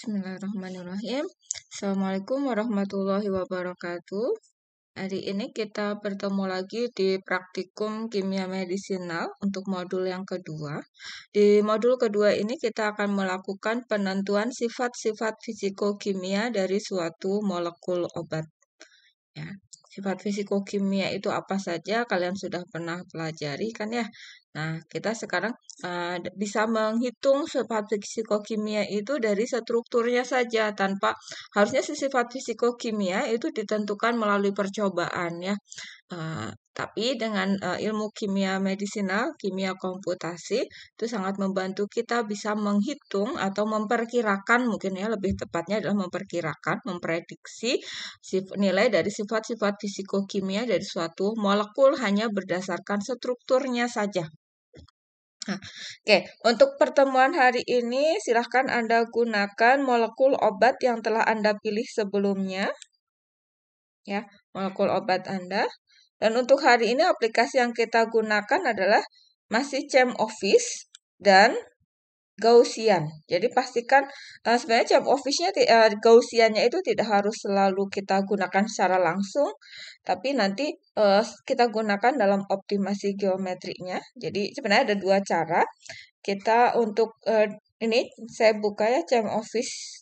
Bismillahirrahmanirrahim. Assalamualaikum warahmatullahi wabarakatuh. Hari ini kita bertemu lagi di praktikum kimia medisinal untuk modul yang kedua. Di modul kedua ini kita akan melakukan penentuan sifat-sifat fisikokimia dari suatu molekul obat. Ya. Sifat fisikokimia itu apa saja kalian sudah pernah pelajari kan ya. Nah, kita sekarang uh, bisa menghitung sifat fisikokimia itu dari strukturnya saja tanpa harusnya sifat sifat fisikokimia itu ditentukan melalui percobaan ya. Uh, tapi dengan uh, ilmu kimia medisinal, kimia komputasi itu sangat membantu kita bisa menghitung atau memperkirakan mungkin ya lebih tepatnya adalah memperkirakan, memprediksi nilai dari sifat-sifat fisikokimia dari suatu molekul hanya berdasarkan strukturnya saja. Nah, Oke, okay. untuk pertemuan hari ini silahkan Anda gunakan molekul obat yang telah Anda pilih sebelumnya. Ya, molekul obat Anda. Dan untuk hari ini aplikasi yang kita gunakan adalah masih Chem Office dan Gaussian. Jadi pastikan uh, sebenarnya jam office-nya uh, eh, nya itu tidak harus selalu kita gunakan secara langsung, tapi nanti uh, kita gunakan dalam optimasi geometriknya. Jadi sebenarnya ada dua cara. Kita untuk uh, ini saya buka ya jam office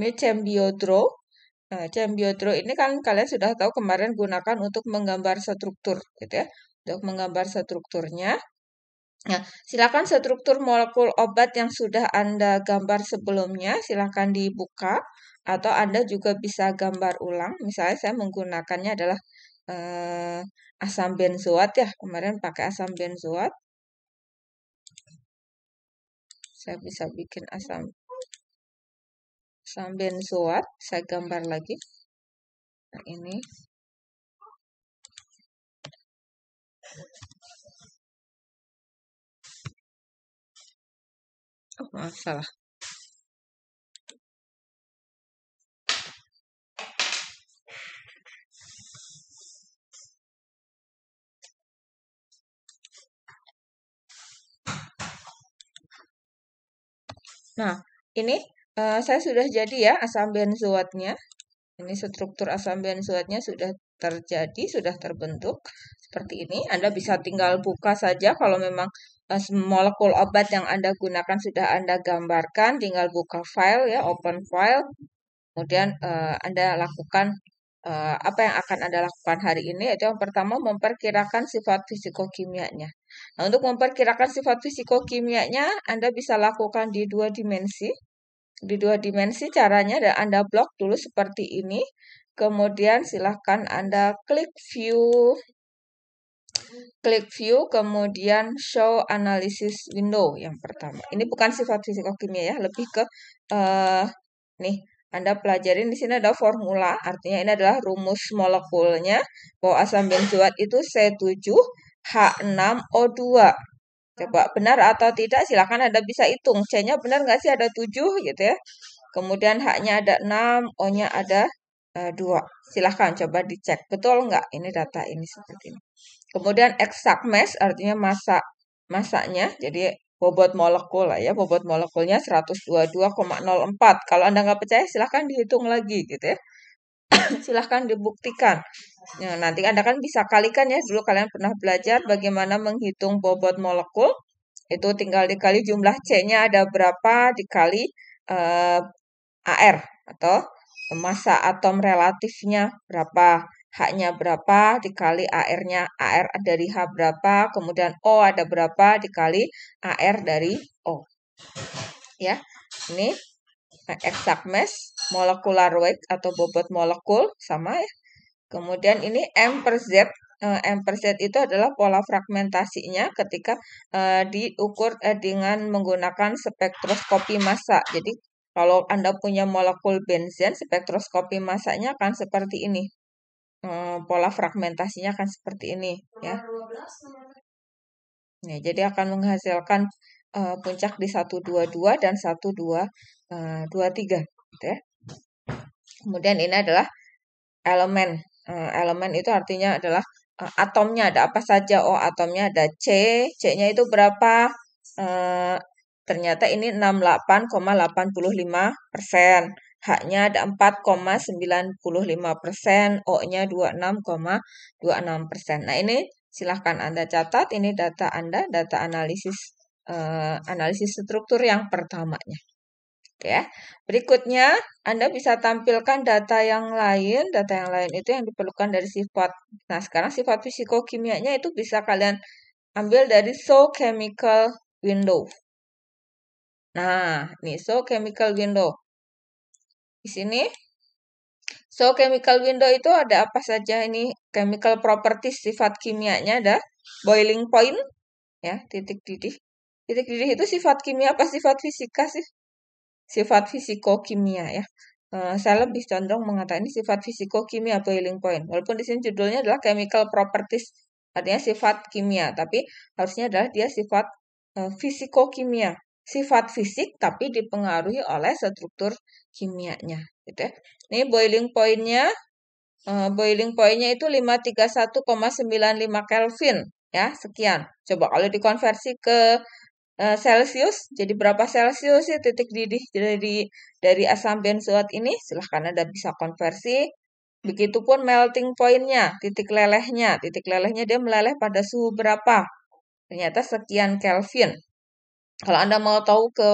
ini jam biodraw. Nah, Chambiodro ini kan kalian sudah tahu kemarin gunakan untuk menggambar struktur gitu ya. Untuk menggambar strukturnya. Nah, silakan struktur molekul obat yang sudah Anda gambar sebelumnya silakan dibuka atau Anda juga bisa gambar ulang. Misalnya saya menggunakannya adalah eh, asam benzoat ya. Kemarin pakai asam benzoat. Saya bisa bikin asam Sambil benzoat saya gambar lagi nah, ini oh, maaf salah Nah, ini Eh, saya sudah jadi ya asam benzoatnya. Ini struktur asam benzoatnya sudah terjadi, sudah terbentuk seperti ini. Anda bisa tinggal buka saja kalau memang uh, molekul obat yang Anda gunakan sudah Anda gambarkan, tinggal buka file ya, open file. Kemudian uh, Anda lakukan uh, apa yang akan Anda lakukan hari ini yaitu yang pertama memperkirakan sifat fisikokimianya. Nah, untuk memperkirakan sifat fisikokimianya Anda bisa lakukan di dua dimensi di dua dimensi caranya dan Anda blok dulu seperti ini. Kemudian silahkan Anda klik view, klik view, kemudian show analysis window yang pertama. Ini bukan sifat kimia ya, lebih ke uh, nih anda pelajarin di sini ada formula, artinya ini adalah rumus molekulnya bahwa asam benzoat itu C7H6O2. Coba benar atau tidak silahkan Anda bisa hitung. C-nya benar nggak sih ada 7 gitu ya. Kemudian H-nya ada 6, O-nya ada eh, dua. 2. silahkan coba dicek. Betul nggak ini data ini seperti ini. Kemudian exact mass artinya masa masanya. Jadi bobot molekul lah ya. Bobot molekulnya 122,04. Kalau Anda nggak percaya silahkan dihitung lagi gitu ya. silahkan dibuktikan. Nah, nanti Anda kan bisa kalikan ya. Dulu kalian pernah belajar bagaimana menghitung bobot molekul. Itu tinggal dikali jumlah C-nya ada berapa dikali eh, AR atau massa atom relatifnya berapa, H-nya berapa dikali AR-nya, AR dari H berapa, kemudian O ada berapa dikali AR dari O. Ya. Ini eh, exact mass, molecular weight atau bobot molekul sama ya Kemudian ini M per Z eh, M per Z itu adalah pola fragmentasinya ketika eh, diukur eh, dengan menggunakan spektroskopi massa. Jadi kalau Anda punya molekul benzen, spektroskopi massanya akan seperti ini. pola fragmentasinya akan seperti ini. ya. ya jadi akan menghasilkan uh, puncak di 122 dan 123. Uh, gitu ya. Kemudian ini adalah elemen Eh, elemen itu artinya adalah eh, atomnya ada apa saja. Oh, atomnya ada C. C-nya itu berapa? Eh, ternyata ini 68,85 persen. H-nya ada 4,95 persen, O-nya 26,26 persen. Nah ini silahkan Anda catat, ini data Anda, data analisis uh, analisis struktur yang pertamanya ya. Berikutnya, Anda bisa tampilkan data yang lain. Data yang lain itu yang diperlukan dari sifat. Nah, sekarang sifat fisikokimianya itu bisa kalian ambil dari so chemical window. Nah, ini so chemical window. Di sini So, chemical window itu ada apa saja ini? Chemical properties sifat kimianya ada boiling point, ya, titik didih. Titik didih itu sifat kimia apa sifat fisika sih? sifat fisiko kimia ya. Uh, saya lebih condong mengatakan ini sifat fisiko kimia, boiling point. Walaupun di sini judulnya adalah chemical properties, artinya sifat kimia, tapi harusnya adalah dia sifat uh, eh, kimia. Sifat fisik tapi dipengaruhi oleh struktur kimianya, gitu ya. Ini boiling pointnya, uh, boiling pointnya itu 531,95 Kelvin, ya sekian. Coba kalau dikonversi ke uh, Celsius. Jadi berapa Celsius sih titik didih dari dari asam benzoat ini? Silahkan Anda bisa konversi. Begitupun melting pointnya, titik lelehnya. Titik lelehnya dia meleleh pada suhu berapa? Ternyata sekian Kelvin. Kalau Anda mau tahu ke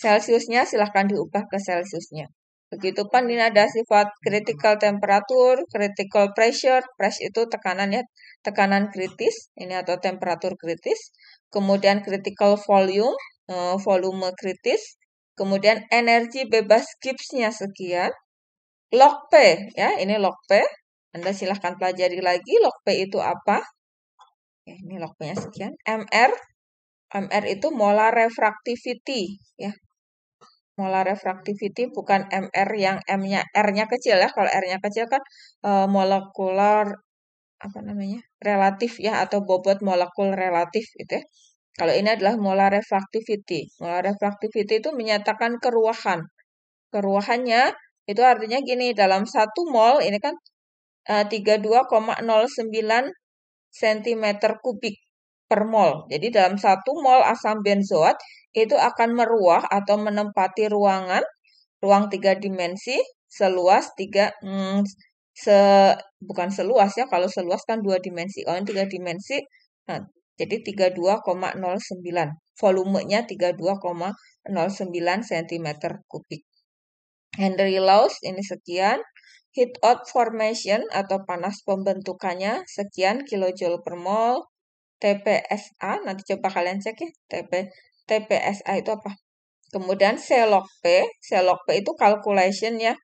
Celsiusnya, silahkan diubah ke Celsiusnya. Begitupun ini ada sifat critical temperature, critical pressure, press itu tekanan ya, tekanan kritis, ini atau temperatur kritis. Kemudian critical volume, eh, volume kritis. Kemudian energi bebas gibbs sekian. Log P, ya, ini log P. Anda silahkan pelajari lagi log P itu apa. Ya, ini log P-nya sekian. MR, MR itu molar refractivity, ya molar refraktivity bukan MR yang M-nya R-nya kecil ya. Kalau R-nya kecil kan uh, molekular apa namanya? relatif ya atau bobot molekul relatif gitu ya. Kalau ini adalah molar refraktivity. Molar refraktivity itu menyatakan keruahan. Keruahannya itu artinya gini, dalam satu mol ini kan uh, 32,09 cm kubik per mol. Jadi dalam satu mol asam benzoat itu akan meruah atau menempati ruangan, ruang tiga dimensi seluas tiga hmm, se bukan seluas ya kalau seluas kan dua dimensi kalau oh, ini tiga dimensi nah jadi 32,09 volumenya 32,09 cm kubik Henry Laws ini sekian heat out formation atau panas pembentukannya sekian kilojoule per mol TPSA nanti coba kalian cek ya TP TPSA itu apa? Kemudian log P, log P itu calculation ya.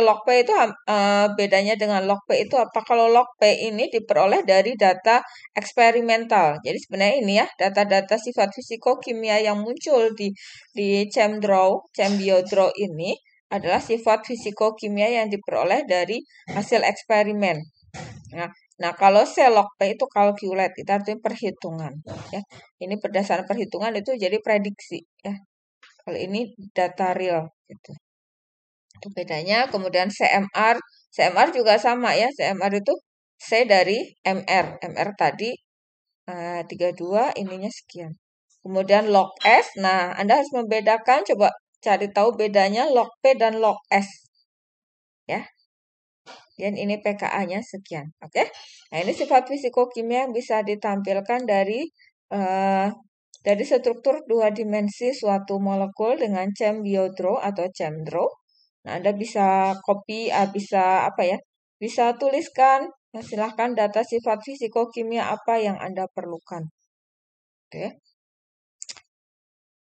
log P itu uh, bedanya dengan log P itu apa? Kalau log P ini diperoleh dari data eksperimental. Jadi sebenarnya ini ya data-data sifat fisikokimia yang muncul di di ChemDraw, ChemBioDraw ini adalah sifat fisikokimia yang diperoleh dari hasil eksperimen. Nah, Nah, kalau selok P itu calculate itu artinya perhitungan. Ya. Ini berdasarkan perhitungan itu jadi prediksi. Ya. Kalau ini data real. Gitu. Itu bedanya. Kemudian CMR. CMR juga sama ya. CMR itu C dari MR. MR tadi uh, eh, 32, ininya sekian. Kemudian log S. Nah, Anda harus membedakan. Coba cari tahu bedanya log P dan log S. Ya, dan ini PKA-nya sekian. Oke, okay? nah ini sifat fisikokimia bisa ditampilkan dari uh, dari struktur dua dimensi suatu molekul dengan cem biodro atau cemdro. Nah, Anda bisa copy, uh, bisa apa ya? Bisa tuliskan, nah, silahkan data sifat fisikokimia apa yang Anda perlukan. Oke. Okay.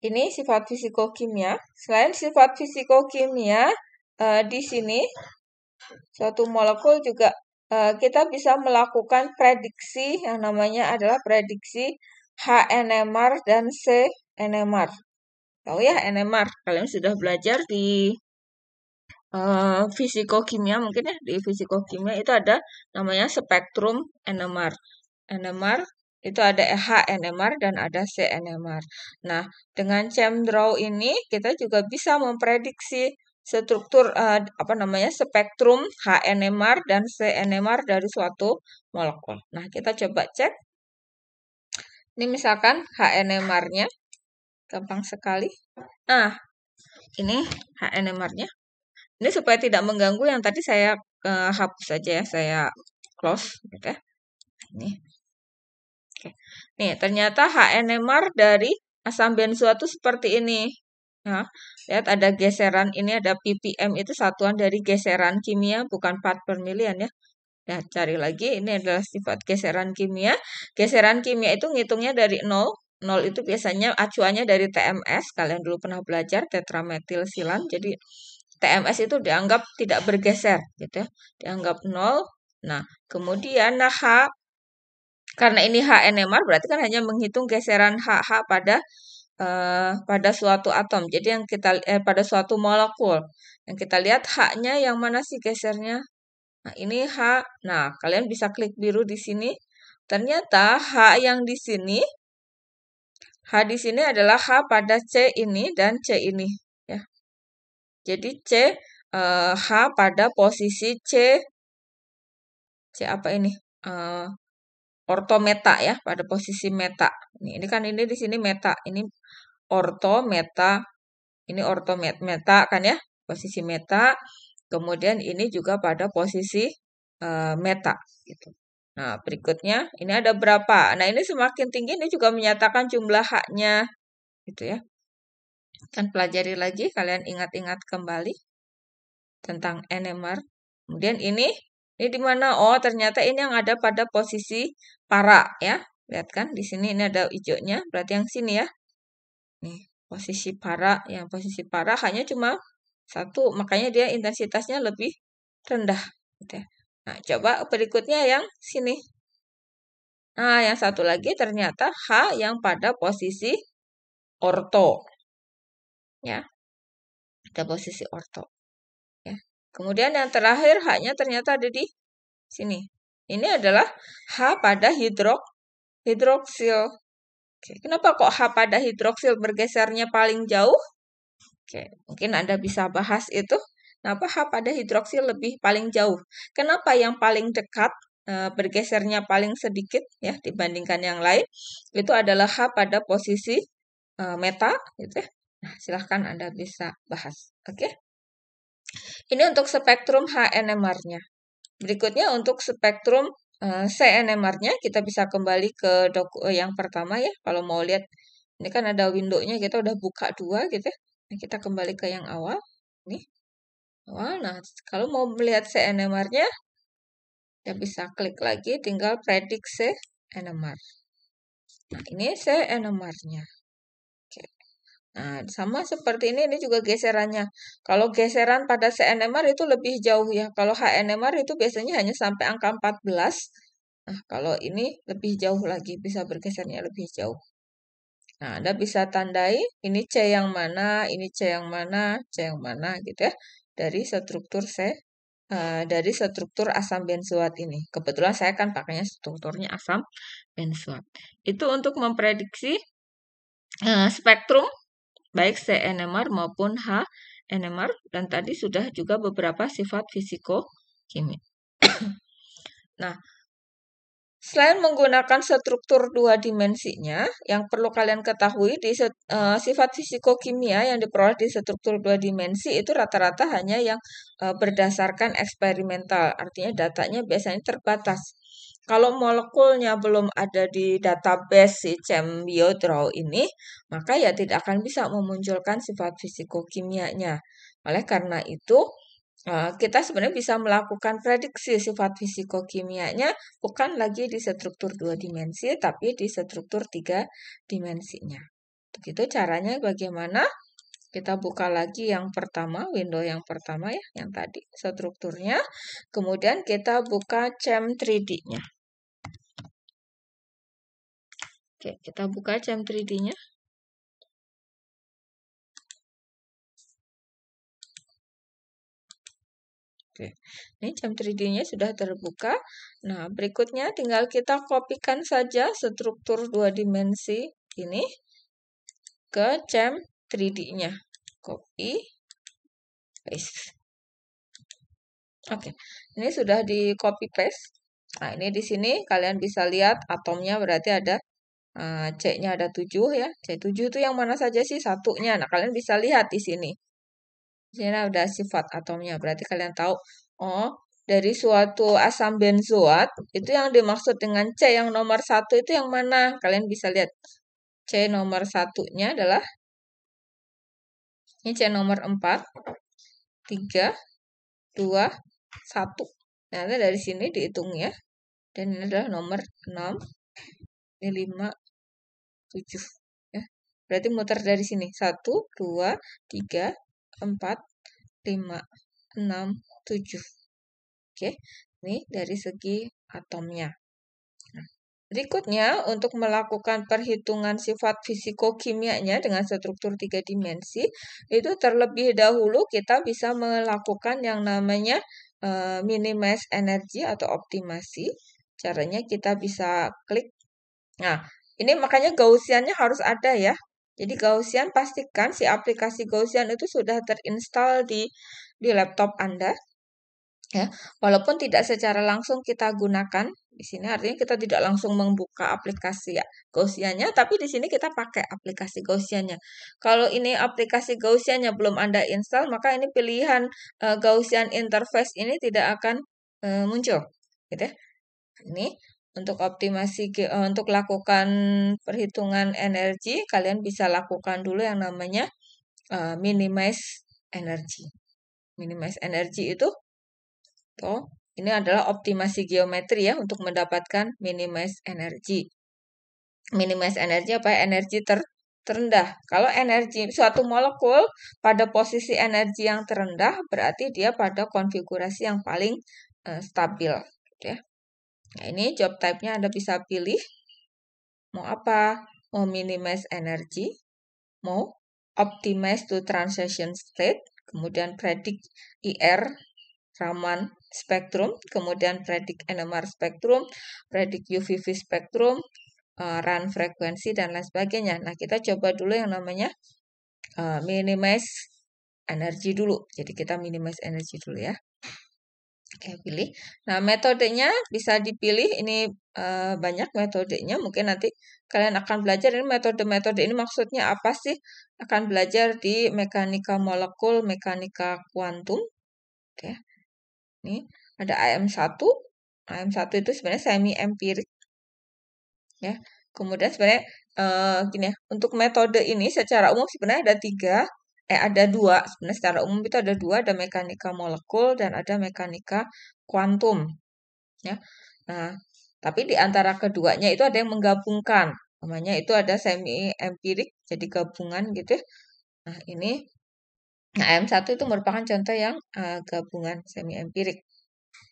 Ini sifat fisikokimia. Selain sifat fisikokimia, uh, di sini suatu molekul juga eh, kita bisa melakukan prediksi yang namanya adalah prediksi HNMR dan CNMR. Tahu ya NMR? Kalian sudah belajar di uh, eh, fisikokimia mungkin ya di fisikokimia itu ada namanya spektrum NMR. NMR itu ada HNMR dan ada CNMR. Nah, dengan ChemDraw ini kita juga bisa memprediksi struktur uh, eh, apa namanya spektrum HNMR dan CNMR dari suatu molekul. Nah, kita coba cek. Ini misalkan HNMR-nya gampang sekali. Nah, ini HNMR-nya. Ini supaya tidak mengganggu yang tadi saya uh, hapus saja ya, saya close oke? Gitu ya. Ini. Oke. Nih, ternyata HNMR dari asam benzoat itu seperti ini. Nah, lihat ada geseran, ini ada ppm itu satuan dari geseran kimia, bukan part per million ya. Nah, cari lagi, ini adalah sifat geseran kimia. Geseran kimia itu ngitungnya dari 0, 0 itu biasanya acuannya dari TMS, kalian dulu pernah belajar tetrametilsilan, jadi TMS itu dianggap tidak bergeser gitu ya, dianggap 0. Nah, kemudian nah H, karena ini H HNMR berarti kan hanya menghitung geseran H pada uh, pada suatu atom. Jadi yang kita eh, pada suatu molekul. Yang kita lihat H-nya yang mana sih gesernya? Nah, ini H. Nah, kalian bisa klik biru di sini. Ternyata H yang di sini H di sini adalah H pada C ini dan C ini. ya. Jadi C, eh, H pada posisi C, C apa ini? Eh, orto meta ya pada posisi meta. Ini, ini kan ini di sini meta, ini orto meta, ini orto meta kan ya posisi meta. Kemudian ini juga pada posisi uh, meta gitu. Nah, berikutnya ini ada berapa? Nah, ini semakin tinggi ini juga menyatakan jumlah haknya gitu ya. Kan pelajari lagi kalian ingat-ingat kembali tentang NMR. Kemudian ini ini di mana? Oh, ternyata ini yang ada pada posisi para ya. Lihat kan di sini ini ada hijaunya, berarti yang sini ya. Nih, posisi para, yang posisi para hanya cuma satu, makanya dia intensitasnya lebih rendah gitu ya. Nah, coba berikutnya yang sini. Nah, yang satu lagi ternyata H yang pada posisi orto. Ya. ada posisi orto. Kemudian yang terakhir H-nya ternyata ada di sini. Ini adalah H pada hidro, hidroksil. Oke, kenapa kok H pada hidroksil bergesernya paling jauh? Oke, mungkin Anda bisa bahas itu. Kenapa H pada hidroksil lebih paling jauh? Kenapa yang paling dekat e, bergesernya paling sedikit ya dibandingkan yang lain? Itu adalah H pada posisi e, meta gitu ya. Nah, silahkan Anda bisa bahas. Oke. Ini untuk spektrum HNMR-nya. Berikutnya untuk spektrum eh, CNMR-nya kita bisa kembali ke doku eh, yang pertama ya. Kalau mau lihat ini kan ada window-nya, kita udah buka dua gitu ya. Nah, kita kembali ke yang awal. Ini awal. Nah kalau mau melihat CNMR-nya kita bisa klik lagi tinggal prediksi CNMR. Nah ini CNMR-nya. Nah, sama seperti ini, ini juga geserannya. Kalau geseran pada CNMR itu lebih jauh ya. Kalau HNMR itu biasanya hanya sampai angka 14. Nah, kalau ini lebih jauh lagi, bisa bergesernya lebih jauh. Nah, Anda bisa tandai ini C yang mana, ini C yang mana, C yang mana gitu ya. Dari struktur C, uh, dari struktur asam benzoat ini. Kebetulan saya kan pakainya strukturnya asam benzoat. Itu untuk memprediksi uh, spektrum baik CNMR maupun HNMR, dan tadi sudah juga beberapa sifat kimia. nah, Selain menggunakan struktur dua dimensinya, yang perlu kalian ketahui di uh, sifat kimia yang diperoleh di struktur dua dimensi itu rata-rata hanya yang uh, berdasarkan eksperimental, artinya datanya biasanya terbatas. Kalau molekulnya belum ada di database si CEM Biodraw ini, maka ya tidak akan bisa memunculkan sifat fisikokimianya. Oleh karena itu, eh, kita sebenarnya bisa melakukan prediksi sifat fisikokimianya bukan lagi di struktur dua dimensi, tapi di struktur tiga dimensinya. Begitu caranya bagaimana kita buka lagi yang pertama, window yang pertama ya, yang tadi strukturnya. Kemudian kita buka CEM 3D-nya. Oke, kita buka jam 3D-nya. Oke, ini jam 3D-nya sudah terbuka. Nah, berikutnya tinggal kita kopikan saja struktur dua dimensi ini ke jam 3D-nya. Copy, paste. Oke, ini sudah di copy paste. Nah, ini di sini kalian bisa lihat atomnya berarti ada Eh, C-nya ada 7 ya. C7 itu yang mana saja sih satunya. Nah, kalian bisa lihat di sini. Di sini ada sifat atomnya. Berarti kalian tahu, oh, dari suatu asam benzoat, itu yang dimaksud dengan C yang nomor satu itu yang mana? Kalian bisa lihat. C nomor satunya adalah, ini C nomor 4, 3, 2, 1. Nah, dari sini dihitung ya. Dan ini adalah nomor 6, ini 5, tujuh ya berarti muter dari sini satu dua tiga empat lima enam tujuh oke ini dari segi atomnya nah, Berikutnya, untuk melakukan perhitungan sifat fisikokimianya dengan struktur tiga dimensi, itu terlebih dahulu kita bisa melakukan yang namanya e, minimize energi atau optimasi. Caranya kita bisa klik. Nah, ini makanya Gaussiannya harus ada ya. Jadi Gaussian pastikan si aplikasi Gaussian itu sudah terinstall di di laptop Anda. Ya, walaupun tidak secara langsung kita gunakan, di sini artinya kita tidak langsung membuka aplikasi ya Gaussiannya, tapi di sini kita pakai aplikasi Gaussiannya. Kalau ini aplikasi Gaussiannya belum Anda install, maka ini pilihan uh, Gaussian interface ini tidak akan uh, muncul, gitu ya. Ini untuk optimasi eh, untuk lakukan perhitungan energi kalian bisa lakukan dulu yang namanya uh, minimize energi. Minimize energi itu tuh ini adalah optimasi geometri ya untuk mendapatkan minimize energi. Minimize energi apa? Energi ter terendah. Kalau energi suatu molekul pada posisi energi yang terendah berarti dia pada konfigurasi yang paling uh, stabil gitu ya. Nah, ini job type-nya Anda bisa pilih mau apa? Mau minimize energy, mau optimize to transition state, kemudian predict IR e Raman spectrum, kemudian predict NMR spectrum, predict UVV spectrum. uh, run frekuensi dan lain sebagainya. Nah, kita coba dulu yang namanya eh, minimize energy dulu. Jadi kita minimize energy dulu ya. Oke, mhm. pilih. Nah, metodenya bisa dipilih. Ini uh, banyak metodenya. Mungkin nanti kalian akan belajar ini metode-metode ini maksudnya apa sih? Akan belajar di mekanika molekul, mekanika kuantum. Oke. Ini ada AM1. AM1 itu sebenarnya semi empirik. Ya. Kemudian sebenarnya uh, gini ya, untuk metode ini secara umum sebenarnya ada tiga eh ada dua sebenarnya secara umum itu ada dua ada mekanika molekul dan ada mekanika kuantum ya nah tapi di antara keduanya itu ada yang menggabungkan namanya itu ada semi empirik jadi gabungan gitu nah ini nah M1 itu merupakan contoh yang uh, gabungan semi empirik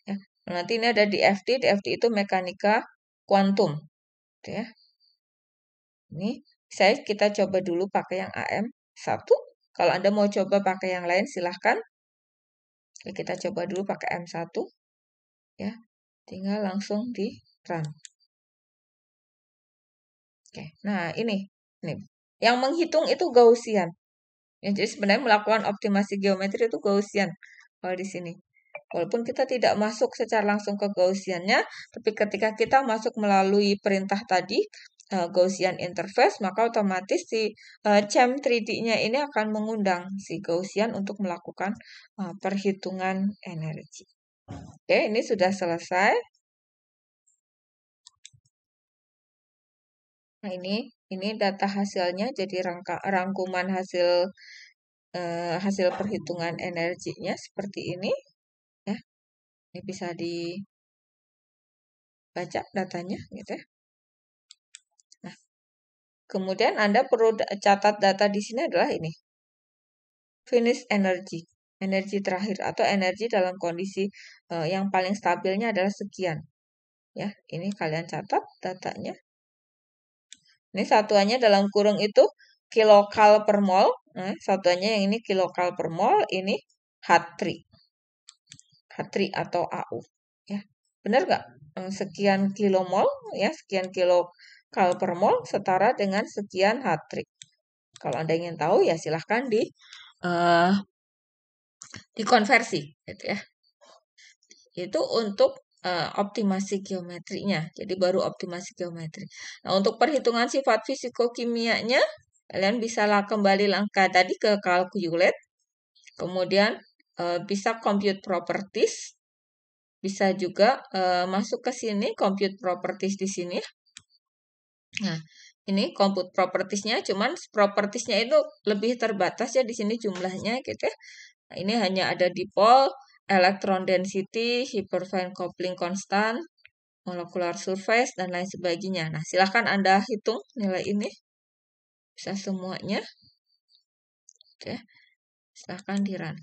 ya. nah, nanti ini ada di FD di FD itu mekanika kuantum gitu ya ini saya kita coba dulu pakai yang AM 1 kalau Anda mau coba pakai yang lain, silahkan. Oke, kita coba dulu pakai M1. Ya, tinggal langsung di run. Oke, nah ini, ini. Yang menghitung itu Gaussian. Ya, jadi sebenarnya melakukan optimasi geometri itu Gaussian kalau di sini. Walaupun kita tidak masuk secara langsung ke Gaussiannya, tapi ketika kita masuk melalui perintah tadi, Eh, Gaussian interface, maka otomatis si uh, eh, CEM 3D-nya ini akan mengundang si Gaussian untuk melakukan uh, perhitungan energi. Oke, ini sudah selesai. Nah, ini ini data hasilnya jadi rangka, rangkuman hasil eh, hasil perhitungan energinya seperti ini ya. Ini bisa dibaca datanya gitu ya. Kemudian Anda perlu catat data di sini adalah ini. Finish energy. Energi terakhir atau energi dalam kondisi eh, yang paling stabilnya adalah sekian. Ya, ini kalian catat datanya. Ini satuannya dalam kurung itu kilokal per mol. Nah, satuannya yang ini kilokal per mol, ini h3 h3 atau AU. Ya, benar nggak? Eh, sekian kilomol, ya, sekian kilo per mol setara dengan sekian hat-trick. Kalau Anda ingin tahu ya silahkan di uh, dikonversi gitu ya. Itu untuk uh, optimasi geometrinya. Jadi baru optimasi geometri. Nah, untuk perhitungan sifat fisikokimianya kalian bisa kembali langkah tadi ke calculate. Kemudian uh, bisa compute properties. Bisa juga uh, masuk ke sini compute properties di sini Nah, ini compute propertiesnya, cuman propertiesnya itu lebih terbatas ya di sini jumlahnya gitu ya. Nah, ini hanya ada dipol, electron density, hyperfine coupling constant, molecular surface, dan lain sebagainya. Nah, silahkan Anda hitung nilai ini. Bisa semuanya. Oke, gitu ya. silahkan di run.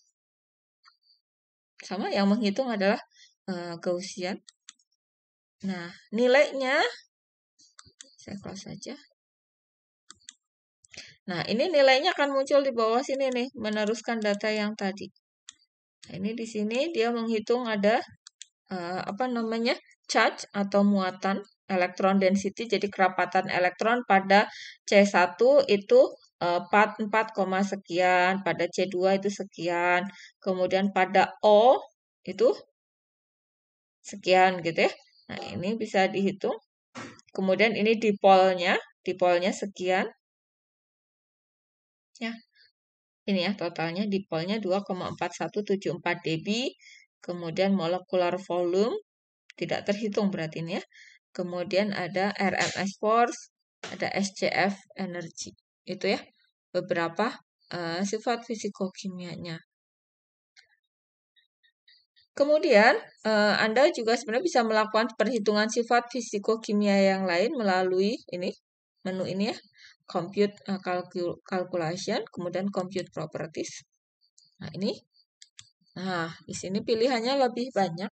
Sama, yang menghitung adalah uh, Gaussian. Nah, nilainya saya close saja. Nah, ini nilainya akan muncul di bawah sini nih, meneruskan data yang tadi. Nah, ini di sini dia menghitung ada uh, apa namanya? charge atau muatan elektron density jadi kerapatan elektron pada C1 itu eh, empat 4 4, sekian, pada C2 itu sekian, kemudian pada O itu sekian gitu ya. Nah, ini bisa dihitung Kemudian ini dipolnya, dipolnya sekian. Ya. Ini ya totalnya dipolnya 2,4174 dB. Kemudian molekular volume tidak terhitung berarti ini ya. Kemudian ada RMS force, ada SCF energy. Itu ya beberapa uh, sifat fisikokimianya. Kemudian, eh, Anda juga sebenarnya bisa melakukan perhitungan sifat fisikokimia yang lain melalui ini, menu ini ya, compute eh, calculation, kemudian compute properties. Nah, ini. Nah, di sini pilihannya lebih banyak.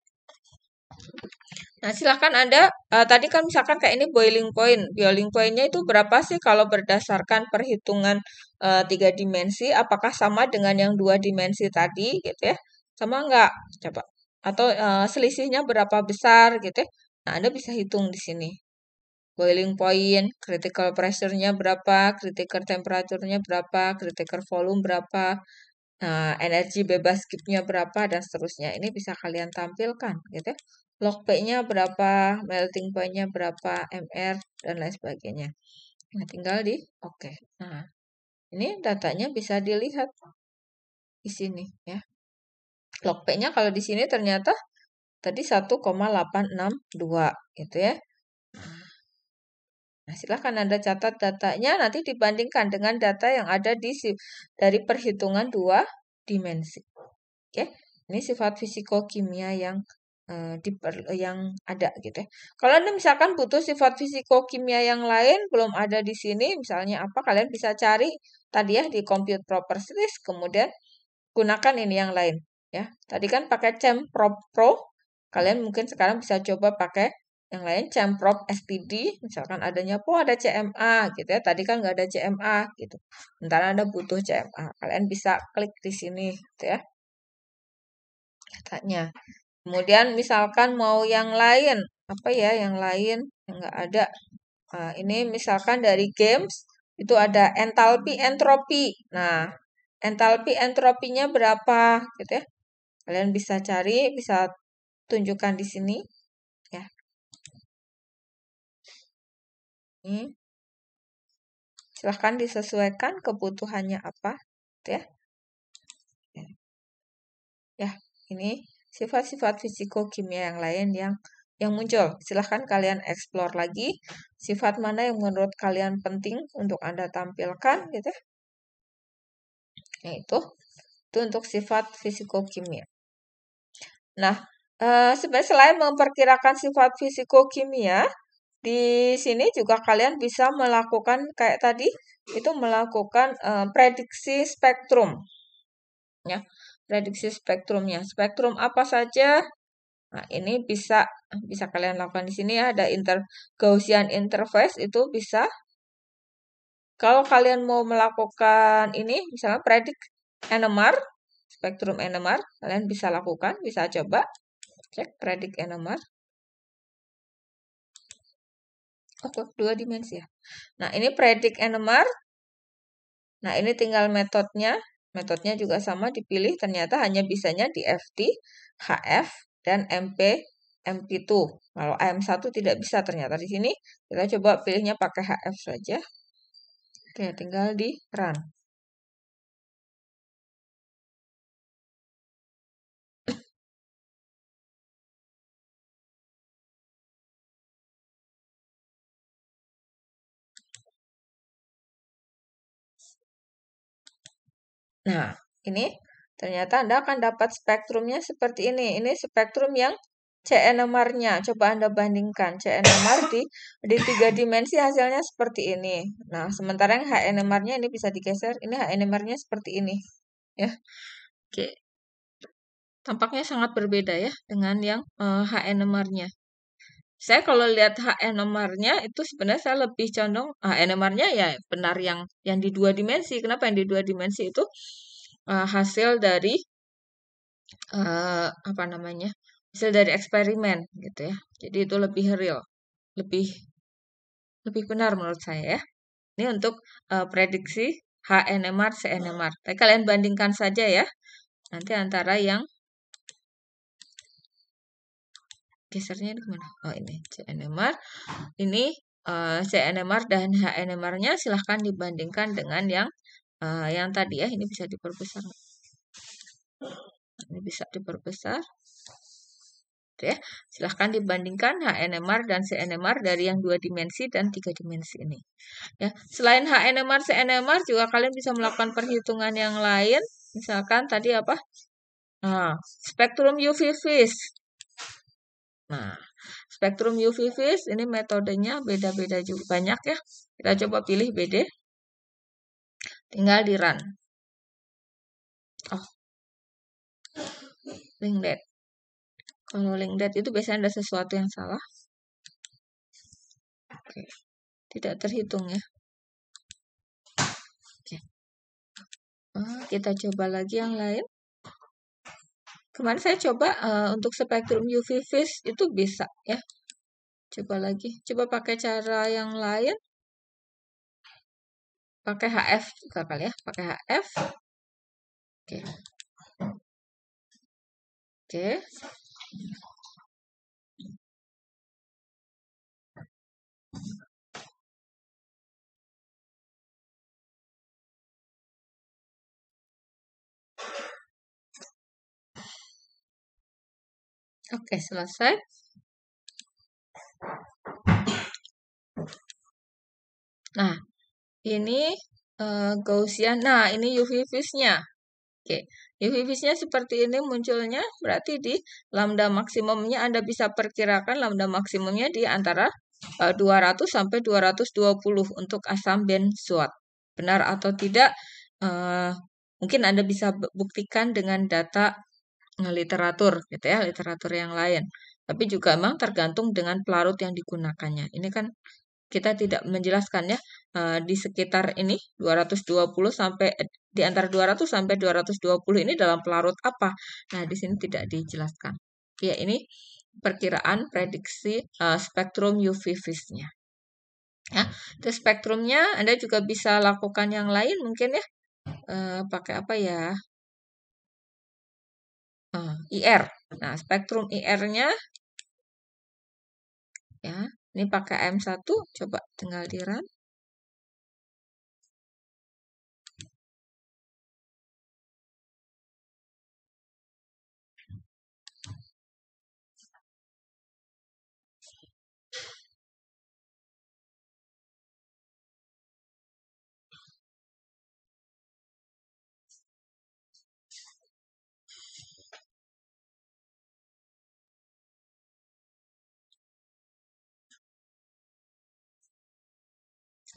Nah, silahkan Anda, uh, tadi kan misalkan kayak ini boiling point. Boiling point-nya itu berapa sih kalau berdasarkan perhitungan tiga uh, dimensi? Apakah sama dengan yang dua dimensi tadi gitu ya? Sama nggak? Coba atau uh, selisihnya berapa besar gitu ya. Nah, Anda bisa hitung di sini. Boiling point, critical pressure-nya berapa, critical temperature-nya berapa, critical volume berapa, uh, energi bebas skip-nya berapa, dan seterusnya. Ini bisa kalian tampilkan gitu ya. Log P-nya berapa, melting point-nya berapa, MR, dan lain sebagainya. Nah, tinggal di oke. Okay. Nah, ini datanya bisa dilihat di sini ya. Log P-nya kalau di sini ternyata tadi 1,862 gitu ya. Nah, silahkan Anda catat datanya nanti dibandingkan dengan data yang ada di dari perhitungan dua dimensi. Oke, ini sifat fisikokimia yang eh, yang ada gitu ya. Kalau Anda misalkan butuh sifat fisikokimia yang lain belum ada di sini, misalnya apa kalian bisa cari tadi ya di compute properties kemudian gunakan ini yang lain ya. Tadi kan pakai Cemprop Pro, kalian mungkin sekarang bisa coba pakai yang lain Cemprop SPD, misalkan adanya po ada CMA gitu ya. Tadi kan nggak ada CMA gitu. Ntar ada butuh CMA, kalian bisa klik di sini gitu ya. Katanya. Kemudian misalkan mau yang lain, apa ya yang lain nggak ada. Nah, ini misalkan dari games itu ada entalpi entropi. Nah, entalpi entropinya berapa gitu ya? Kalian bisa cari, bisa tunjukkan di sini ya. Ini. Silahkan disesuaikan kebutuhannya apa, ya. Ya, ini sifat-sifat fisiko kimia yang lain yang yang muncul. Silahkan kalian explore lagi sifat mana yang menurut kalian penting untuk Anda tampilkan gitu. Nah, itu. Itu untuk sifat fisiko kimia Nah, eh, sebenarnya selain memperkirakan sifat kimia di sini juga kalian bisa melakukan kayak tadi itu melakukan eh, prediksi spektrum. Ya, prediksi spektrumnya. Spektrum apa saja? Nah, ini bisa bisa kalian lakukan di sini ya, ada inter Gaussian interface itu bisa kalau kalian mau melakukan ini misalnya predik NMR spektrum NMR. Kalian bisa lakukan, bisa coba cek predik NMR. Oke, dua dimensi ya. Nah, ini predik NMR. Nah, ini tinggal metodenya. Metodenya juga sama dipilih, ternyata hanya bisanya di FT, HF, dan MP, MP2. Kalau AM1 tidak bisa ternyata di sini. Kita coba pilihnya pakai HF saja. Oke, tinggal di run. Nah, ini ternyata Anda akan dapat spektrumnya seperti ini. Ini spektrum yang CNMR-nya. Coba Anda bandingkan CNMR di di tiga dimensi hasilnya seperti ini. Nah, sementara yang HNMR-nya ini bisa digeser. Ini HNMR-nya seperti ini. Ya. Oke. Tampaknya sangat berbeda ya dengan yang uh, eh, HNMR-nya saya kalau lihat HN nomornya itu sebenarnya saya lebih condong HN nomornya ya benar yang yang di dua dimensi. Kenapa yang di dua dimensi itu uh, hasil dari uh, apa namanya hasil dari eksperimen gitu ya. Jadi itu lebih real, lebih lebih benar menurut saya ya. Ini untuk uh, prediksi HNMR CNMR. Tapi kalian bandingkan saja ya nanti antara yang gesernya di mana? Oh ini CNMR. Ini uh, eh, CNMR dan HNMR-nya silahkan dibandingkan dengan yang uh, yang tadi ya. Ini bisa diperbesar. Ini bisa diperbesar. Oke, gitu ya. Silahkan dibandingkan HNMR dan CNMR dari yang dua dimensi dan tiga dimensi ini. Ya. Selain HNMR, CNMR juga kalian bisa melakukan perhitungan yang lain. Misalkan tadi apa? Nah, spektrum UV-Vis Nah, spektrum UV vis ini metodenya beda-beda juga banyak ya. Kita coba pilih BD. Tinggal di run. Oh. Link dead Kalau link dead itu biasanya ada sesuatu yang salah. Oke. Tidak terhitung ya. Oke. Oh, kita coba lagi yang lain. Kemarin saya coba uh, untuk spektrum UV fish itu bisa ya. Coba lagi, coba pakai cara yang lain. Pakai HF juga kali ya, pakai HF. Oke. Okay. Oke. Okay. Oke, selesai. Nah, ini uh, Gaussian. Nah, ini UV nya Oke, UV nya seperti ini munculnya. Berarti di lambda maksimumnya Anda bisa perkirakan lambda maksimumnya di antara uh, eh, 200 sampai 220 untuk asam benzoat. Benar atau tidak? Uh, mungkin Anda bisa buktikan dengan data literatur gitu ya, literatur yang lain. Tapi juga memang tergantung dengan pelarut yang digunakannya. Ini kan kita tidak menjelaskannya uh, eh, di sekitar ini 220 sampai eh, di antara 200 sampai 220 ini dalam pelarut apa. Nah, di sini tidak dijelaskan. Ya, ini perkiraan prediksi uh, spektrum UV nya Ya, itu spektrumnya Anda juga bisa lakukan yang lain mungkin ya. Uh, pakai apa ya? uh, IR. Nah, spektrum IR-nya ya, ini pakai M1, coba tinggal di run.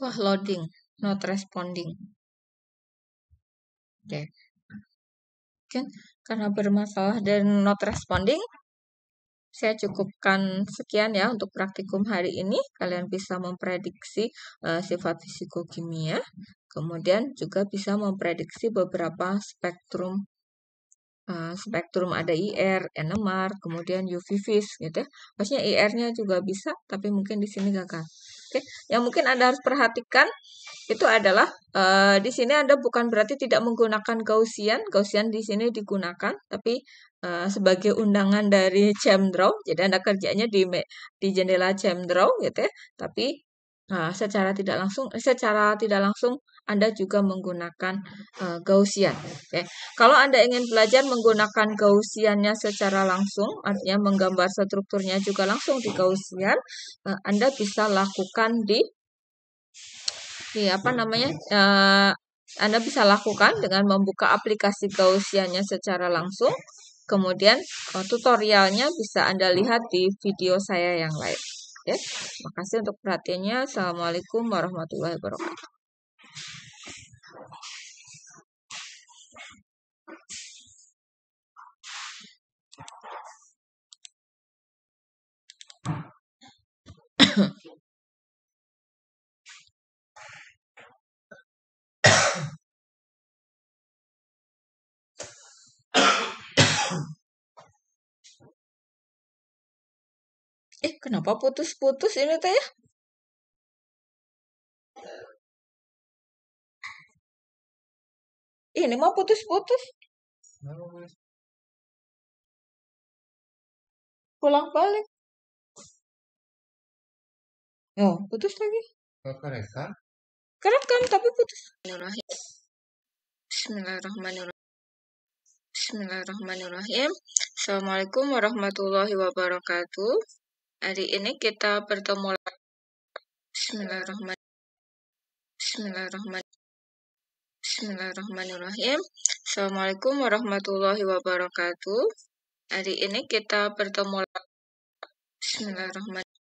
Wah, loading, not responding. Oke. Okay. karena bermasalah dan not responding, saya cukupkan sekian ya untuk praktikum hari ini. Kalian bisa memprediksi uh, sifat fisikokimia, kemudian juga bisa memprediksi beberapa spektrum uh, spektrum ada IR, NMR, kemudian UV-Vis gitu ya. Maksudnya IR-nya juga bisa, tapi mungkin di sini gagal. Oke, yang mungkin Anda harus perhatikan itu adalah uh, di sini Anda bukan berarti tidak menggunakan Gaussian. Gaussian di sini digunakan, tapi uh, sebagai undangan dari Jamdraw. Jadi Anda kerjanya di di jendela Jamdraw gitu ya. Tapi Nah, secara tidak langsung, eh, secara tidak langsung Anda juga menggunakan uh, Gaussian. Okay. Kalau Anda ingin belajar menggunakan Gaussiannya secara langsung, artinya menggambar strukturnya juga langsung di Gaussian, uh, Anda bisa lakukan di di apa namanya? Uh, anda bisa lakukan dengan membuka aplikasi Gaussiannya secara langsung. Kemudian tutorialnya bisa Anda lihat di video saya yang lain. Ya, makasih untuk perhatiannya. Assalamualaikum warahmatullahi wabarakatuh. Eh, kenapa putus-putus ini teh ya? Ini mah putus-putus. Pulang balik. Oh, putus lagi. Kerap Kerekam tapi putus. Bismillahirrahmanirrahim. Bismillahirrahmanirrahim. Assalamualaikum warahmatullahi wabarakatuh. Hari ini kita bertemu lagi. Bismillahirrahmanirrahim. Bismillahirrahmanirrahim. Bismillahirrahmanirrahim. Assalamualaikum warahmatullahi wabarakatuh. Hari ini kita bertemu lagi. Bismillahirrahmanirrahim.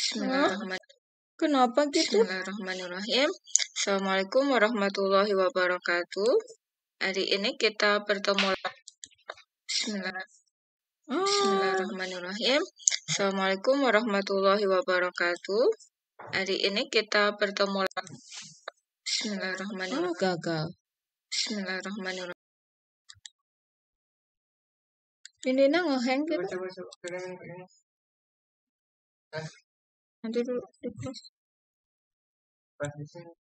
Bismillahirrahmanirrahim. Kenapa gitu? Bismillahirrahmanirrahim. Assalamualaikum warahmatullahi wabarakatuh. Hari ini kita bertemu lagi. Bismillahirrahmanirrahim. Bismillahirrahmanirrahim. Assalamualaikum warahmatullahi wabarakatuh. Hari ini kita bertemu lagi. Bismillahirrahmanirrahim. Oh, gagal. Bismillahirrahmanirrahim. Pindina ngeheng gitu. Coba, coba, coba. Nanti dulu di pause. Pas di sini.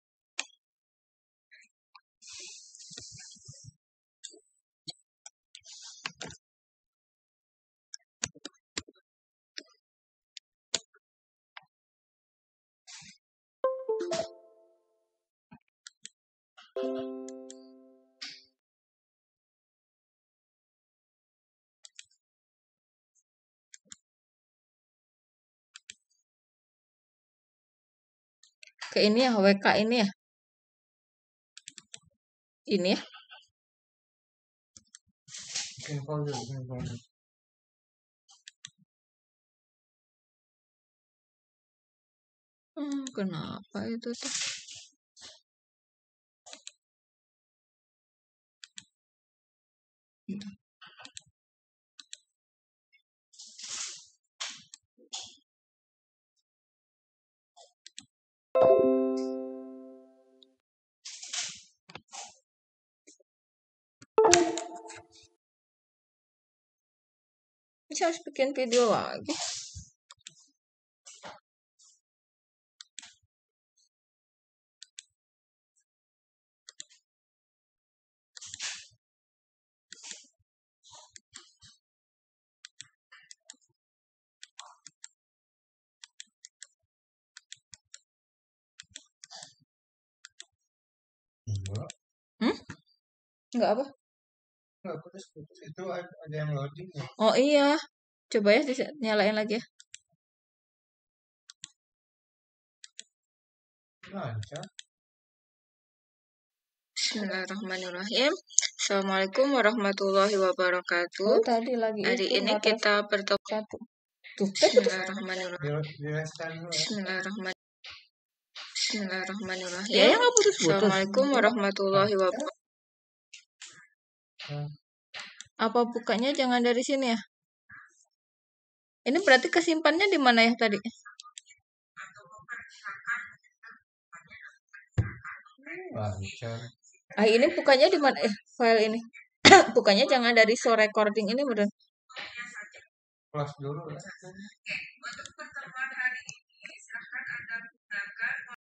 ke ini ya WK ini ya ini ya hmm, kenapa itu tuh Deixar os pequenos pediu lag. Hmm? Enggak apa? Enggak putus-putus itu ada yang loading ya. Oh iya. Coba ya nyalain lagi ya. Lancar. Bismillahirrahmanirrahim. Assalamualaikum warahmatullahi wabarakatuh. Oh, tadi lagi Hari itu, ini kita bertemu. Bismillahirrahmanirrahim. Ya. Bismillahirrahmanirrahim. Bismillahirrahmanirrahim. Ya, ya nggak putus-putus. Assalamualaikum warahmatullahi wabarakatuh. Apa bukanya jangan dari sini ya? Ini berarti kesimpannya di mana ya tadi? Ah, ini bukannya di mana? Eh, file ini. bukannya jangan dari so recording ini Bro. Kelas dulu ya.